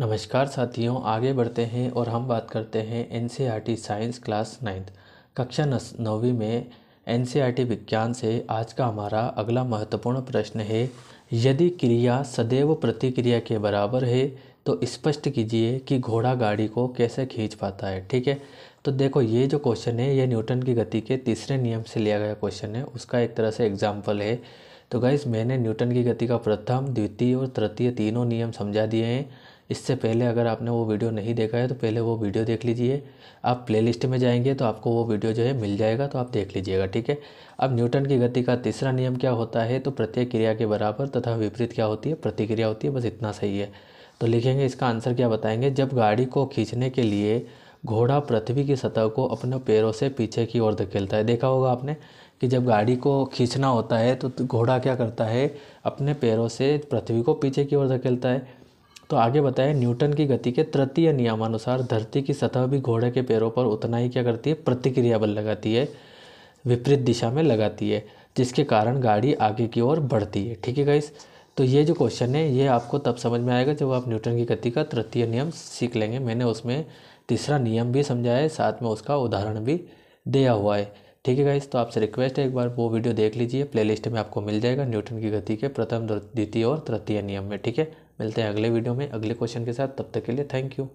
नमस्कार साथियों आगे बढ़ते हैं और हम बात करते हैं एन साइंस क्लास नाइन्थ कक्षा नौवीं में एन e विज्ञान से आज का हमारा अगला महत्वपूर्ण प्रश्न है यदि क्रिया सदैव प्रतिक्रिया के बराबर है तो स्पष्ट कीजिए कि घोड़ा गाड़ी को कैसे खींच पाता है ठीक है तो देखो ये जो क्वेश्चन है ये न्यूटन की गति के तीसरे नियम से लिया गया क्वेश्चन है उसका एक तरह से एग्जाम्पल है तो गाइज मैंने न्यूटन की गति का प्रथम द्वितीय और तृतीय तीनों नियम समझा दिए हैं इससे पहले अगर आपने वो वीडियो नहीं देखा है तो पहले वो वीडियो देख लीजिए आप प्लेलिस्ट में जाएंगे तो आपको वो वीडियो जो है मिल जाएगा तो आप देख लीजिएगा ठीक है अब न्यूटन की गति का तीसरा नियम क्या होता है तो प्रत्येक क्रिया के बराबर तथा विपरीत क्या होती है प्रतिक्रिया होती है बस इतना सही है तो लिखेंगे इसका आंसर क्या बताएंगे जब गाड़ी को खींचने के लिए घोड़ा पृथ्वी की सतह को अपने पैरों से पीछे की ओर धकेलता है देखा होगा आपने कि जब गाड़ी को खींचना होता है तो घोड़ा क्या करता है अपने पैरों से पृथ्वी को पीछे की ओर धकेलता है तो आगे बताएं न्यूटन की गति के तृतीय नियमानुसार धरती की सतह भी घोड़े के पैरों पर उतना ही क्या करती है प्रतिक्रिया बल लगाती है विपरीत दिशा में लगाती है जिसके कारण गाड़ी आगे की ओर बढ़ती है ठीक है गाइस तो ये जो क्वेश्चन है ये आपको तब समझ में आएगा जब आप न्यूटन की गति का तृतीय नियम सीख लेंगे मैंने उसमें तीसरा नियम भी समझाया है साथ में उसका उदाहरण भी दिया हुआ है ठीक है गाइस तो आपसे रिक्वेस्ट है एक बार वो वीडियो देख लीजिए प्लेलिस्ट में आपको मिल जाएगा न्यूटन की गति के प्रथम द्वितीय और तृतीय नियम में ठीक है मिलते हैं अगले वीडियो में अगले क्वेश्चन के साथ तब तक के लिए थैंक यू